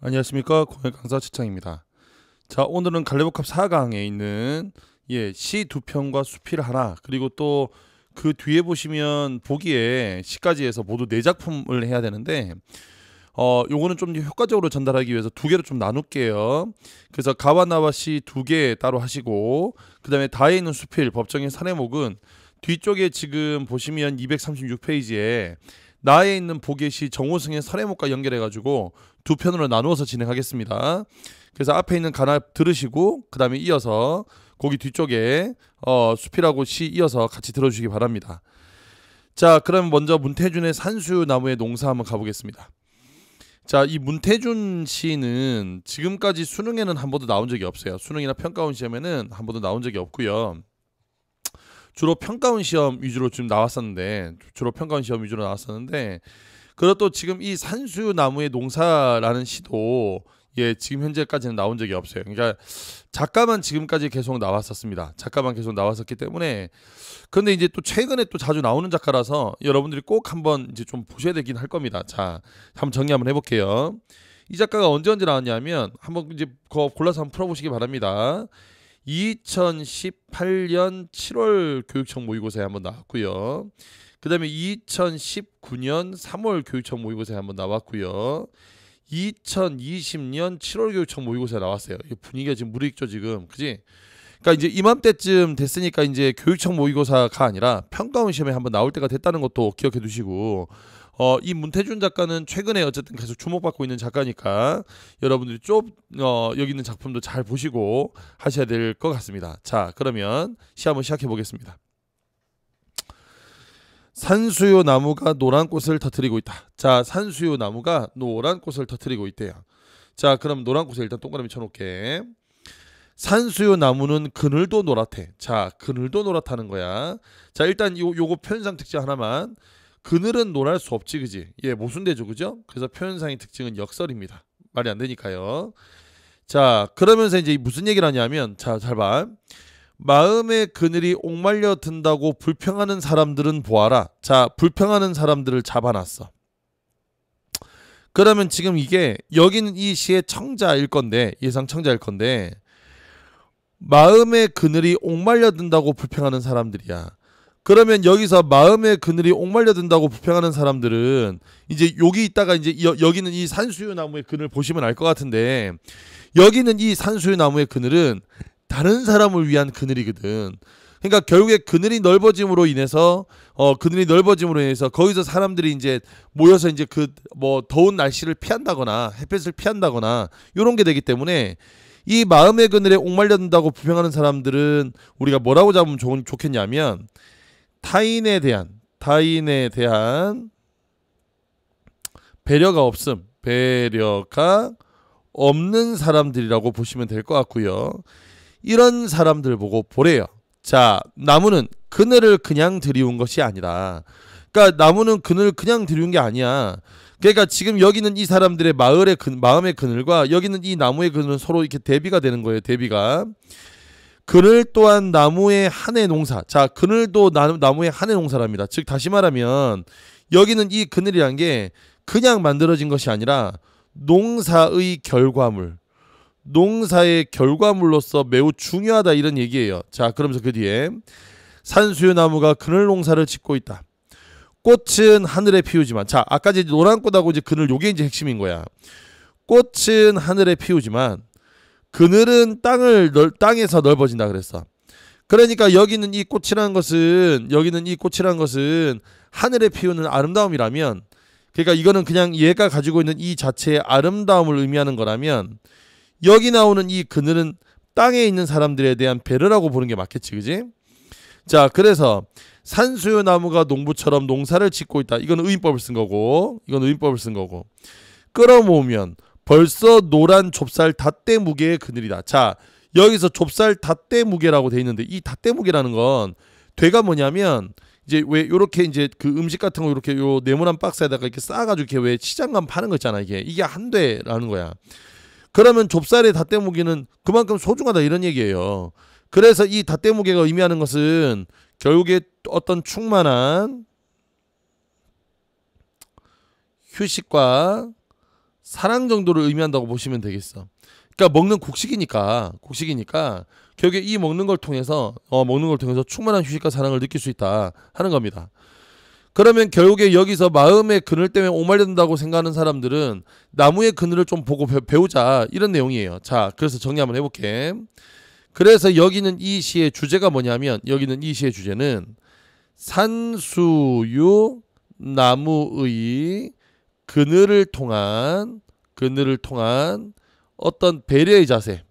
안녕하십니까 공예 강사 최창입니다. 자 오늘은 갈래복합 4강에 있는 예시 두 편과 수필 하나 그리고 또 그 뒤에 보시면 보기에 시까지 해서 모두 네 작품을 해야 되는데 어 요거는 좀 효과적으로 전달하기 위해서 두 개로 좀 나눌게요. 그래서 가와 나와 시 두 개 따로 하시고 그 다음에 다에 있는 수필 법정의 산해목은 뒤쪽에 지금 보시면 236페이지에 나에 있는 보겟시 정호승의 설해목과 연결해가지고 두 편으로 나누어서 진행하겠습니다. 그래서 앞에 있는 가나 들으시고 그 다음에 이어서 거기 뒤쪽에 어, 숲이라고 시 이어서 같이 들어주시기 바랍니다. 자 그럼 먼저 문태준의 산수나무의 농사 한번 가보겠습니다. 자, 이 문태준 씨는 지금까지 수능에는 한 번도 나온 적이 없어요. 수능이나 평가원 시험에는 한 번도 나온 적이 없고요. 주로 평가원 시험 위주로 지금 나왔었는데 주로 평가원 시험 위주로 나왔었는데 그리고 또 지금 이 산수나무의 농사라는 시도 예 지금 현재까지는 나온 적이 없어요. 그러니까 작가만 지금까지 계속 나왔었습니다. 작가만 계속 나왔었기 때문에 그런데 이제 또 최근에 또 자주 나오는 작가라서 여러분들이 꼭 한번 이제 좀 보셔야 되긴 할 겁니다. 자 한번 정리 한번 해볼게요. 이 작가가 언제 언제 나왔냐면 한번 이제 골라서 한번 풀어보시기 바랍니다. 2018년 7월 교육청 모의고사에 한번 나왔고요. 그다음에 2019년 3월 교육청 모의고사에 한번 나왔고요. 2020년 7월 교육청 모의고사 에 나왔어요. 분위기가 지금 무리익죠 지금, 그지? 그러니까 이제 이맘때쯤 됐으니까 이제 교육청 모의고사가 아니라 평가원 시험에 한번 나올 때가 됐다는 것도 기억해 두시고 어, 이 문태준 작가는 최근에 어쨌든 계속 주목받고 있는 작가니까 여러분들이 좀 어, 여기 있는 작품도 잘 보시고 하셔야 될 것 같습니다. 자, 그러면 시 한번 시작해 보겠습니다. 산수유 나무가 노란 꽃을 터뜨리고 있다. 자, 산수유 나무가 노란 꽃을 터뜨리고 있대요. 자, 그럼 노란 꽃을 일단 동그라미 쳐놓게. 산수유 나무는 그늘도 노랗대. 자, 그늘도 노랗다는 거야. 자, 일단 요 요거 편상 특징 하나만 그늘은 논할 수 없지 그지 예 모순되죠 그죠 그래서 표현상의 특징은 역설입니다 말이 안 되니까요 자 그러면서 이제 무슨 얘기를 하냐면 자잘봐 마음의 그늘이 옥말려 든다고 불평하는 사람들은 보아라 자 불평하는 사람들을 잡아놨어 그러면 지금 이게 여기는 이 시의 청자일 건데 예상 청자일 건데 마음의 그늘이 옥말려 든다고 불평하는 사람들이야 그러면 여기서 마음의 그늘이 옥말려 든다고 부평하는 사람들은 이제 여기 있다가 이제 여, 여 기는이 산수유 나무의 그늘 보시면 알 것 같은데 여기는 이 산수유 나무의 그늘은 다른 사람을 위한 그늘이거든. 그러니까 결국에 그늘이 넓어짐으로 인해서 어 그늘이 넓어짐으로 인해서 거기서 사람들이 이제 모여서 이제 그 뭐 더운 날씨를 피한다거나 햇볕을 피한다거나 이런 게 되기 때문에 이 마음의 그늘에 옥말려 든다고 부평하는 사람들은 우리가 뭐라고 잡으면 좋, 좋겠냐면 타인에 대한 타인에 대한 배려가 없음 배려가 없는 사람들이라고 보시면 될 것 같고요. 이런 사람들 보고 보래요. 자, 나무는 그늘을 그냥 들이운 것이 아니라, 그러니까 나무는 그늘을 그냥 들이운 게 아니야. 그러니까 지금 여기는 이 사람들의 마을의 그, 마음의 그늘과 여기는 이 나무의 그늘은 서로 이렇게 대비가 되는 거예요. 대비가. 그늘 또한 나무의 한해 농사. 자, 그늘도 나무, 의한해 농사랍니다. 즉 다시 말하면 여기는 이 그늘이란 게 그냥 만들어진 것이 아니라 농사의 결과물. 농사의 결과물로서 매우 중요하다 이런 얘기예요. 자, 그러면서 그 뒤에 산수유나무가 그늘 농사를 짓고 있다. 꽃은 하늘에 피우지만 자, 아까 이제 노란 꽃하고 이제 그늘 요게 이제 핵심인 거야. 꽃은 하늘에 피우지만 그늘은 땅을 넓, 땅에서 넓어진다 그랬어. 그러니까 여기는 이 꽃이라는 것은 여기는 이 꽃이라는 것은 하늘에 피우는 아름다움이라면 그러니까 이거는 그냥 얘가 가지고 있는 이 자체의 아름다움을 의미하는 거라면 여기 나오는 이 그늘은 땅에 있는 사람들에 대한 배려라고 보는 게 맞겠지 그지? 자 그래서 산수유 나무가 농부처럼 농사를 짓고 있다 이건 의인법을 쓴 거고 이건 의인법을 쓴 거고 끌어모으면 벌써 노란 좁쌀 닷대 무게의 그늘이다. 자, 여기서 좁쌀 닷대 무게라고 돼 있는데 이 닷대 무게라는 건돼가 뭐냐면 이제 왜 요렇게 이제 그 음식 같은 거요렇게요 네모난 박스에다가 이렇게 싸가지고 이렇게 왜 시장감 파는 거 있잖아 이게 이게 한 대라는 거야. 그러면 좁쌀의 닷대무게는 그만큼 소중하다 이런 얘기예요. 그래서 이 닷대무게가 의미하는 것은 결국에 어떤 충만한 휴식과 사랑 정도를 의미한다고 보시면 되겠어. 그러니까 먹는 곡식이니까 곡식이니까 결국에 이 먹는 걸 통해서 어, 먹는 걸 통해서 충만한 휴식과 사랑을 느낄 수 있다 하는 겁니다. 그러면 결국에 여기서 마음의 그늘 때문에 오말된다고 생각하는 사람들은 나무의 그늘을 좀 보고 배우자 이런 내용이에요. 자, 그래서 정리 한번 해볼게. 그래서 여기는 이 시의 주제가 뭐냐면 여기는 이 시의 주제는 산수유 나무의 그늘을 통한 그늘을 통한 어떤 배려의 자세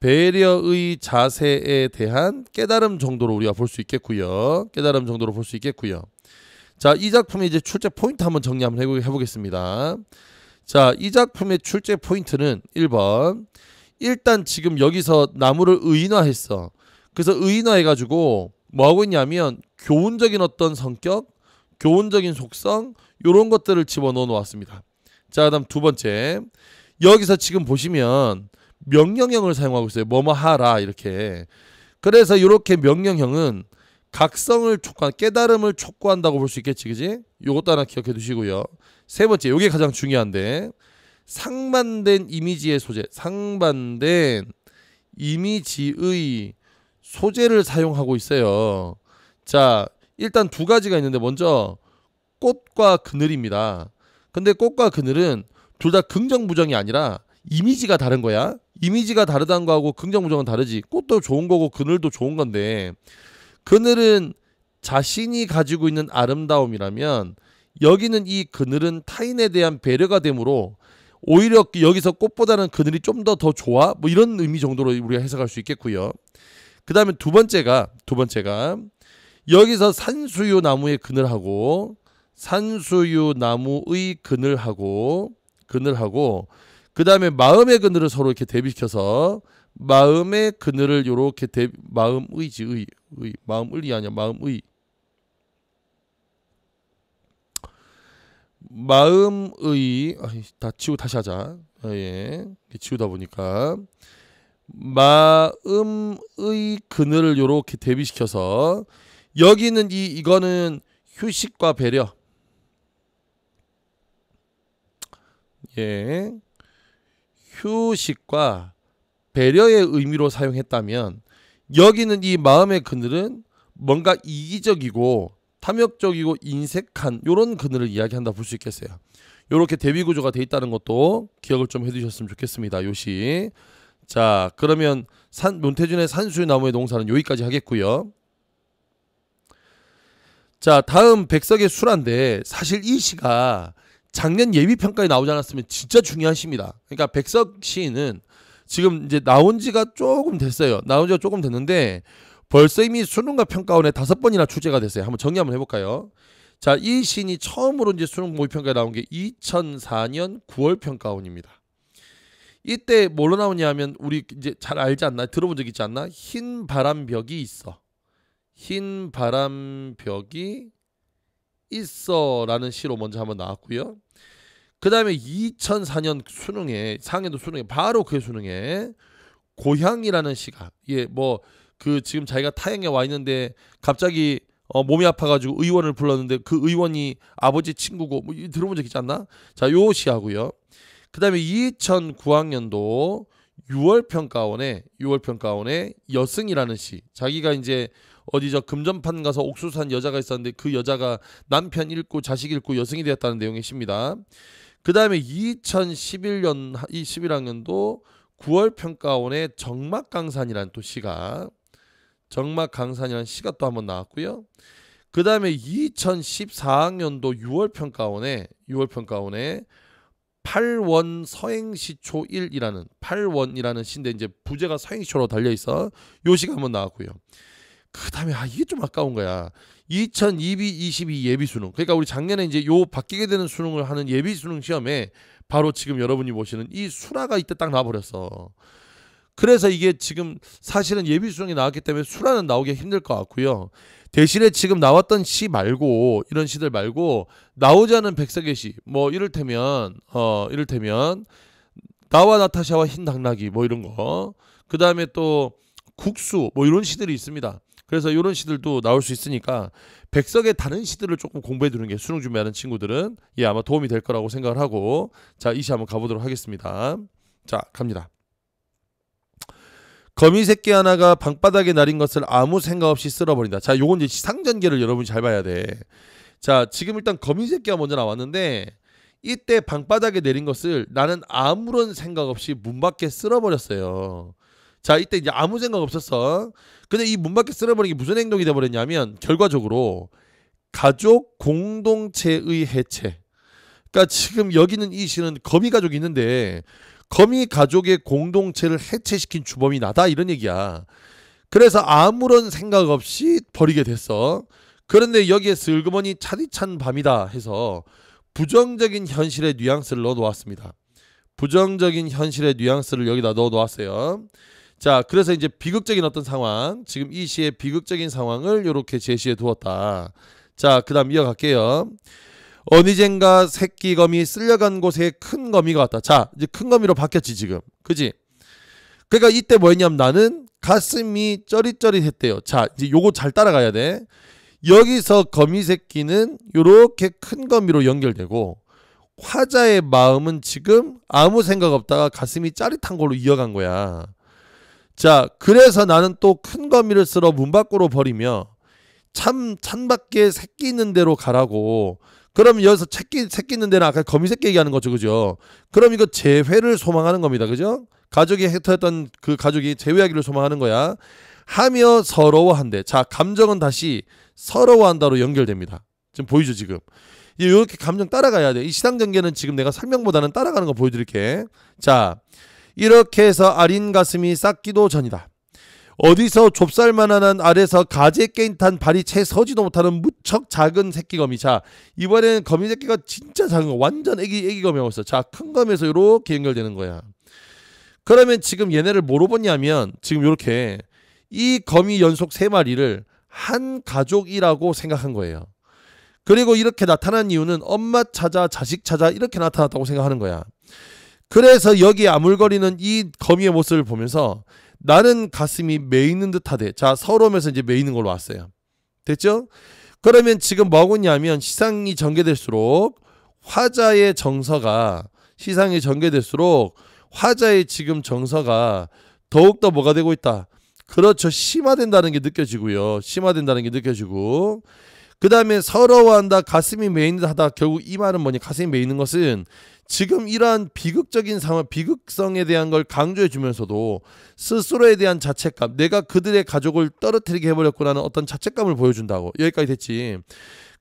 배려의 자세에 대한 깨달음 정도로 우리가 볼 수 있겠고요. 깨달음 정도로 볼 수 있겠고요. 자, 이 작품의 이제 출제 포인트 한번 정리 한번 해보겠습니다. 자, 이 작품의 출제 포인트는 1번. 일단 지금 여기서 나무를 의인화했어. 그래서 의인화해가지고 뭐하고 있냐면 교훈적인 어떤 성격, 교훈적인 속성 이런 것들을 집어넣어 놓았습니다. 자 그다음 두 번째 여기서 지금 보시면 명령형을 사용하고 있어요. 뭐뭐 하라 이렇게. 그래서 이렇게 명령형은 각성을 촉구한 깨달음을 촉구한다고 볼 수 있겠지 그지? 요것도 하나 기억해 두시고요. 세 번째 요게 가장 중요한데 상반된 이미지의 소재 상반된 이미지의 소재를 사용하고 있어요. 자 일단 두 가지가 있는데 먼저 꽃과 그늘입니다. 근데 꽃과 그늘은 둘 다 긍정 부정이 아니라 이미지가 다른 거야. 이미지가 다르다는 거하고 긍정 부정은 다르지. 꽃도 좋은 거고 그늘도 좋은 건데 그늘은 자신이 가지고 있는 아름다움이라면 여기는 이 그늘은 타인에 대한 배려가 되므로 오히려 여기서 꽃보다는 그늘이 좀 더더 더 좋아 뭐 이런 의미 정도로 우리가 해석할 수 있겠고요. 그다음에 두 번째가 두 번째가 여기서 산수유 나무의 그늘하고 산수유 나무의 그늘하고 그늘하고 그 다음에 마음의 그늘을 서로 이렇게 대비시켜서 마음의 그늘을 요렇게 대 마음의지 의, 의 마음을이 아니야 마음의 마음의 아이, 다 치우 다시 하자 아, 예 치우다 보니까 마음의 그늘을 요렇게 대비시켜서 여기는 이 이거는 휴식과 배려. 예. 휴식과 배려의 의미로 사용했다면 여기는 이 마음의 그늘은 뭔가 이기적이고 탐욕적이고 인색한 요런 그늘을 이야기한다 볼 수 있겠어요. 요렇게 대비 구조가 돼 있다는 것도 기억을 좀 해두셨으면 좋겠습니다. 요시. 자 그러면 산, 문태준의 산수유 나무의 농사는 여기까지 하겠고요. 자, 다음 백석의 수란데 사실 이 시가 작년 예비평가에 나오지 않았으면 진짜 중요하십니다 그러니까 백석 시는 지금 이제 나온 지가 조금 됐어요. 나온 지가 조금 됐는데 벌써 이미 수능과 평가원에 다섯 번이나 출제가 됐어요. 한번 정리 한번 해볼까요? 자, 이 시인이 처음으로 이제 수능 모의평가에 나온 게 2004년 9월 평가원입니다. 이때 뭘로 나오냐 하면 우리 이제 잘 알지 않나? 들어본 적 있지 않나? 흰 바람벽이 있어. 흰 바람벽이 있어라는 시로 먼저 한번 나왔고요. 그 다음에 2004년 수능에 상해도 수능에 바로 그 수능에 고향이라는 시가 예 뭐 그 지금 자기가 타행에와 있는데 갑자기 어, 몸이 아파가지고 의원을 불렀는데 그 의원이 아버지 친구고 뭐 들어본 적 있지 않나? 자 요 시하고요. 그 다음에 2009학년도 6월 평가원에 6월 평가원에 여승이라는 시 자기가 이제 어디 저 금전판 가서 옥수산 수 여자가 있었는데 그 여자가 남편 잃고 자식 잃고 여성이 되었다는 내용의 시입니다. 그 다음에 2011년 이 21학년도 9월 평가원의 정막강산이라는 또 시가 정막강산이라는 시가 또 한번 나왔고요. 그 다음에 2014학년도 6월 평가원에 6월 평가원에 8원 서행시초 1이라는 8원이라는 시인데 이제 부제가 서행시초로 달려 있어 요 시가 한번 나왔고요. 그 다음에 아 이게 좀 아까운 거야. 2022 예비 수능. 그러니까 우리 작년에 이제 요 바뀌게 되는 수능을 하는 예비 수능 시험에 바로 지금 여러분이 보시는 이 수라가 이때 딱나버렸어 그래서 이게 지금 사실은 예비 수능이 나왔기 때문에 수라는 나오기 힘들 것 같고요. 대신에 지금 나왔던 시 말고 이런 시들 말고 나오지 않은 백색의 시. 뭐 이를테면 어 이를테면 나와 나타샤와 흰 당나귀 뭐 이런 거. 그 다음에 또 국수 뭐 이런 시들이 있습니다. 그래서 이런 시들도 나올 수 있으니까 백석의 다른 시들을 조금 공부해 두는 게 수능 준비하는 친구들은 예 아마 도움이 될 거라고 생각을 하고 자 이 시 한번 가보도록 하겠습니다. 자 갑니다. 거미 새끼 하나가 방바닥에 날인 것을 아무 생각 없이 쓸어버린다. 자 요건 이제 상전계를 여러분이 잘 봐야 돼. 자 지금 일단 거미 새끼가 먼저 나왔는데 이때 방바닥에 내린 것을 나는 아무런 생각 없이 문 밖에 쓸어버렸어요. 자, 이때 이제 아무 생각 없었어. 근데 이문 밖에 쓸어버린 게 무슨 행동이 돼버렸냐면 결과적으로 가족 공동체의 해체. 그러니까 지금 여기는 이 시는 거미 가족이 있는데 거미 가족의 공동체를 해체시킨 주범이 나다 이런 얘기야. 그래서 아무런 생각 없이 버리게 됐어. 그런데 여기에 슬그머니 차디찬 밤이다 해서 부정적인 현실의 뉘앙스를 넣어 놓았습니다. 부정적인 현실의 뉘앙스를 여기다 넣어 놓았어요. 자, 그래서 이제 비극적인 어떤 상황, 지금 이 시의 비극적인 상황을 이렇게 제시해 두었다. 자, 그 다음 이어갈게요. 어니젠가 새끼 거미 쓸려간 곳에 큰 거미가 왔다. 자, 이제 큰 거미로 바뀌었지, 지금. 그지? 그니까 이때 뭐였냐면 나는 가슴이 쩌릿쩌릿했대요. 자, 이제 요거 잘 따라가야 돼. 여기서 거미 새끼는 요렇게 큰 거미로 연결되고 화자의 마음은 지금 아무 생각 없다가 가슴이 짜릿한 걸로 이어간 거야. 자, 그래서 나는 또 큰 거미를 쓸어 문 밖으로 버리며 참, 찬밖에 새끼 있는 대로 가라고. 그럼 여기서 새끼, 새끼 있는 데는 아까 거미 새끼 얘기하는 거죠. 그죠? 그럼 이거 재회를 소망하는 겁니다. 그죠? 가족이 혜터했던그 가족이 재회하기를 소망하는 거야. 하며 서러워한대. 자, 감정은 다시 서러워한다로 연결됩니다. 지금 보이죠, 지금? 이렇게 감정 따라가야 돼. 이 시상 전개는 지금 내가 설명보다는 따라가는 거 보여드릴게. 자, 이렇게 해서 아린 가슴이 쌓기도 전이다. 어디서 좁쌀만한 아래서 가재에낀듯 발이 채 서지도 못하는 무척 작은 새끼 검이 자, 이번에는 거미 새끼가 진짜 작은 거. 완전 애기, 애기 거미였어. 자, 큰검에서 이렇게 연결되는 거야. 그러면 지금 얘네를 뭐로 보냐면, 지금 이렇게 이 검이 연속 세마리를한 가족이라고 생각한 거예요. 그리고 이렇게 나타난 이유는 엄마 찾아, 자식 찾아, 이렇게 나타났다고 생각하는 거야. 그래서 여기 아물거리는 이 거미의 모습을 보면서 나는 가슴이 메이는 듯하대. 자, 서러움에서 이제 메이는 걸로 왔어요. 됐죠? 그러면 지금 뭐냐면 시상이 전개될수록 화자의 정서가 시상이 전개될수록 화자의 지금 정서가 더욱더 뭐가 되고 있다. 그렇죠. 심화된다는 게 느껴지고요. 심화된다는 게 느껴지고 그 다음에 서러워한다 가슴이 메인다 하다 결국 이 말은 뭐냐 가슴이 메이는 것은 지금 이러한 비극적인 상황, 비극성에 대한 걸 강조해 주면서도 스스로에 대한 자책감, 내가 그들의 가족을 떨어뜨리게 해버렸구나는 어떤 자책감을 보여준다고. 여기까지 됐지.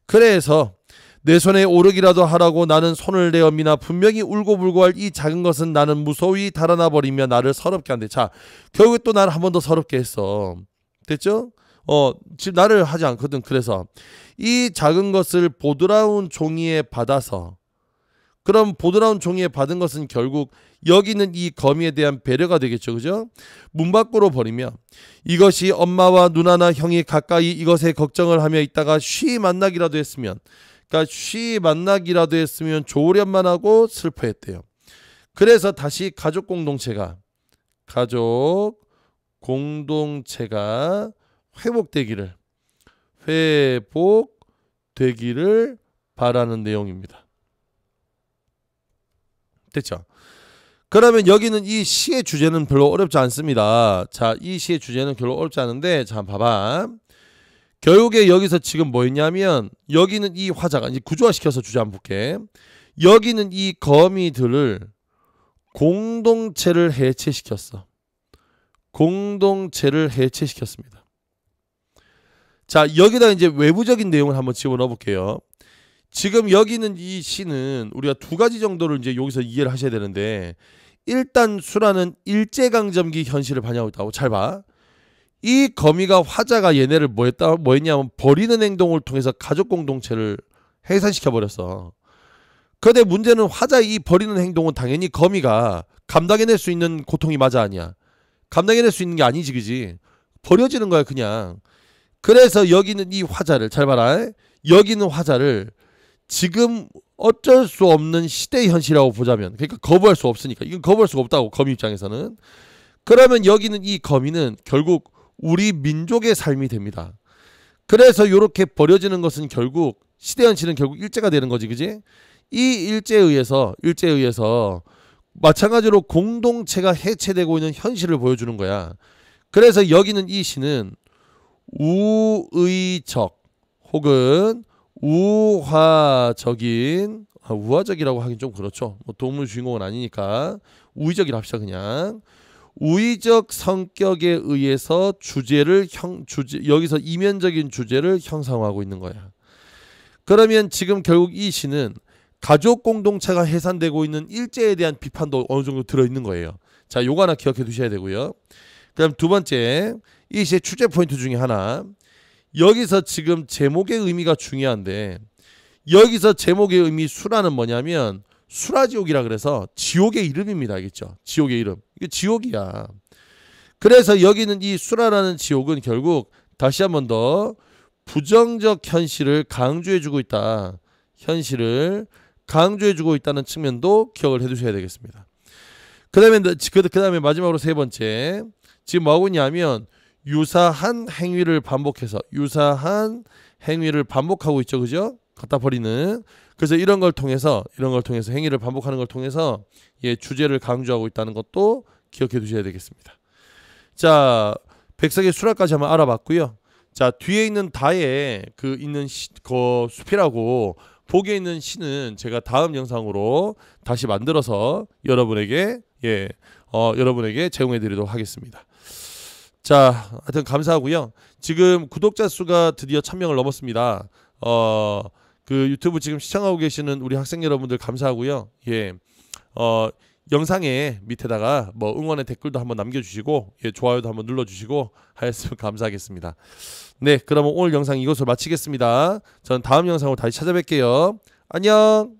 그래서 내 손에 오르기라도 하라고 나는 손을 내어미나 분명히 울고불고할 이 작은 것은 나는 무서히 워 달아나 버리며 나를 서럽게 한대. 자, 결국에 또 나를 한 번 더 서럽게 했어. 됐죠? 어, 지금 나를 하지 않거든. 그래서 이 작은 것을 보드라운 종이에 받아서 그럼 보드라운 종이에 받은 것은 결국 여기 있는 이 거미에 대한 배려가 되겠죠. 그죠? 문 밖으로 버리며 이것이 엄마와 누나나 형이 가까이 이것에 걱정을 하며 있다가 쉬 만나기라도 했으면 그러니까 쉬 만나기라도 했으면 좋으련만 하고 슬퍼했대요. 그래서 다시 가족 공동체가 가족 공동체가 회복되기를 회복되기를 바라는 내용입니다. 됐죠? 그러면 여기는 이 시의 주제는 별로 어렵지 않습니다. 자, 이 시의 주제는 별로 어렵지 않은데, 자, 봐봐. 결국에 여기서 지금 뭐 했냐면, 여기는 이 화자가, 이제 구조화시켜서 주제 한번 볼게. 여기는 이 거미들을 공동체를 해체시켰어. 공동체를 해체시켰습니다. 자, 여기다 이제 외부적인 내용을 한번 집어넣어 볼게요. 지금 여기 있는 이 시는 우리가 두 가지 정도를 이제 여기서 이해를 하셔야 되는데 일단 수라는 일제강점기 현실을 반영하고 있다고 잘 봐. 이 거미가 화자가 얘네를 뭐 했다 뭐 했냐면 버리는 행동을 통해서 가족 공동체를 해산시켜 버렸어. 그런데 문제는 화자 이 버리는 행동은 당연히 거미가 감당해낼 수 있는 고통이 맞아 아니야. 감당해낼 수 있는 게 아니지 그지. 버려지는 거야 그냥. 그래서 여기는 이 화자를 잘 봐라. 여기는 화자를 지금 어쩔 수 없는 시대 현실이라고 보자면 그러니까 거부할 수 없으니까 이건 거부할 수가 없다고 거미 입장에서는 그러면 여기는 이 거미는 결국 우리 민족의 삶이 됩니다. 그래서 이렇게 버려지는 것은 결국 시대 현실은 결국 일제가 되는 거지 그지? 이 일제에 의해서 일제에 의해서 마찬가지로 공동체가 해체되고 있는 현실을 보여주는 거야. 그래서 여기는 이 시는 우의적 혹은 우화적인 아, 우화적이라고 하긴 좀 그렇죠. 뭐 동물 주인공은 아니니까 우의적이라 합시다 그냥. 우의적 성격에 의해서 주제를 형 주제 여기서 이면적인 주제를 형성하고 있는 거야. 그러면 지금 결국 이 시는 가족 공동체가 해산되고 있는 일제에 대한 비판도 어느 정도 들어 있는 거예요. 자, 요거 하나 기억해 두셔야 되고요. 그럼 두 번째 이 시의 출제 포인트 중에 하나 여기서 지금 제목의 의미가 중요한데 여기서 제목의 의미 수라는 뭐냐면 수라지옥이라 그래서 지옥의 이름입니다. 알겠죠? 지옥의 이름. 이게 지옥이야. 그래서 여기는 이 수라라는 지옥은 결국 다시 한 번 더 부정적 현실을 강조해주고 있다. 현실을 강조해주고 있다는 측면도 기억을 해두셔야 되겠습니다. 그 다음에, 그 다음에 마지막으로 세 번째. 지금 뭐하고 있냐면 유사한 행위를 반복해서 유사한 행위를 반복하고 있죠. 그죠? 갖다 버리는 그래서 이런 걸 통해서 이런 걸 통해서 행위를 반복하는 걸 통해서 예, 주제를 강조하고 있다는 것도 기억해 두셔야 되겠습니다. 자, 백석의 수라까지 한번 알아봤고요. 자, 뒤에 있는 다에 그 있는 시, 그 숲이라고 복에 있는 시는 제가 다음 영상으로 다시 만들어서 여러분에게 예, 어, 여러분에게 제공해 드리도록 하겠습니다. 자, 하여튼 감사하고요. 지금 구독자 수가 드디어 천명을 넘었습니다. 어, 그 유튜브 지금 시청하고 계시는 우리 학생 여러분들 감사하고요. 예. 어, 영상에 밑에다가 뭐 응원의 댓글도 한번 남겨주시고 예, 좋아요도 한번 눌러주시고 하였으면 감사하겠습니다. 네, 그러면 오늘 영상 이것으로 마치겠습니다. 저는 다음 영상으로 다시 찾아뵐게요. 안녕.